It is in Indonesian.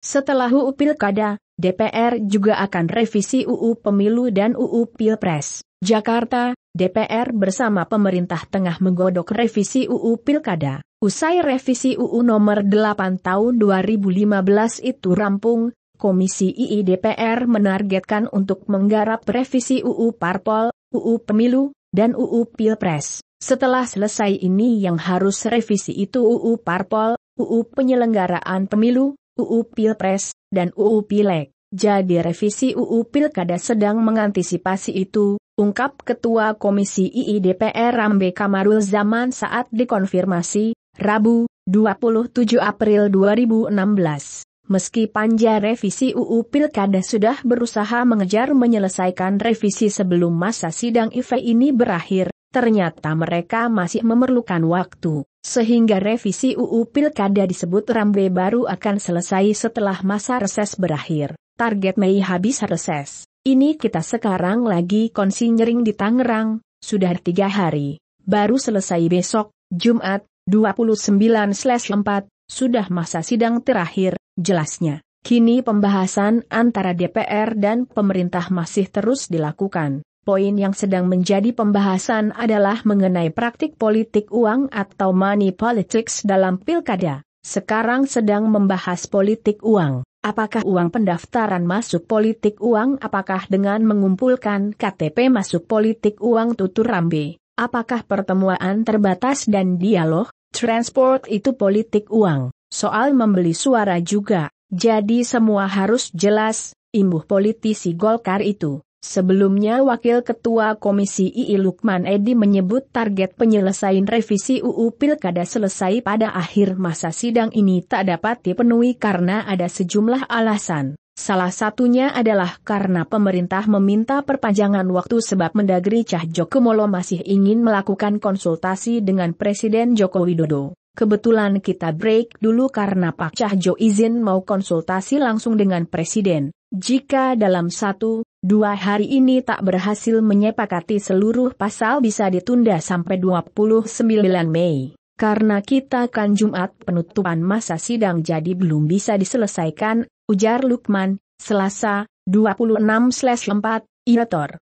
Setelah UU Pilkada, DPR juga akan revisi UU Pemilu dan UU Pilpres. Jakarta, DPR bersama pemerintah tengah menggodok revisi UU Pilkada. Usai revisi UU nomor 8 tahun 2015 itu rampung, Komisi II DPR menargetkan untuk menggarap revisi UU Parpol, UU Pemilu, dan UU Pilpres. Setelah selesai ini yang harus revisi itu UU Parpol, UU Penyelenggaraan Pemilu, UU Pilpres, dan UU Pileg. Jadi revisi UU Pilkada sedang mengantisipasi itu, ungkap Ketua Komisi II DPR Rambe Kamarul Zaman saat dikonfirmasi, Rabu, 27 April 2016. Meski panja revisi UU Pilkada sudah berusaha mengejar menyelesaikan revisi sebelum masa sidang IV ini berakhir, ternyata mereka masih memerlukan waktu. Sehingga revisi UU Pilkada disebut Rambe baru akan selesai setelah masa reses berakhir. Target Mei habis reses. Ini kita sekarang lagi konsinyering di Tangerang, sudah tiga hari. Baru selesai besok, Jumat, 29-4, sudah masa sidang terakhir, jelasnya. Kini pembahasan antara DPR dan pemerintah masih terus dilakukan poin yang sedang menjadi pembahasan adalah mengenai praktik politik uang atau money politics dalam pilkada. Sekarang sedang membahas politik uang. Apakah uang pendaftaran masuk politik uang apakah dengan mengumpulkan KTP masuk politik uang tutur rambe? Apakah pertemuan terbatas dan dialog? Transport itu politik uang. Soal membeli suara juga. Jadi semua harus jelas, imbuh politisi Golkar itu. Sebelumnya Wakil Ketua Komisi II Lukman Edi menyebut target penyelesaian revisi UU Pilkada selesai pada akhir masa sidang ini tak dapat dipenuhi karena ada sejumlah alasan. Salah satunya adalah karena pemerintah meminta perpanjangan waktu sebab Mendagri Cahjo Kumolo masih ingin melakukan konsultasi dengan Presiden Joko Widodo. Kebetulan kita break dulu karena Pak Cahjo izin mau konsultasi langsung dengan Presiden. Jika dalam satu dua hari ini tak berhasil menyepakati seluruh pasal bisa ditunda sampai 29 Mei. Karena kita kan Jumat penutupan masa sidang jadi belum bisa diselesaikan, ujar Lukman, Selasa, 26-4, Iator.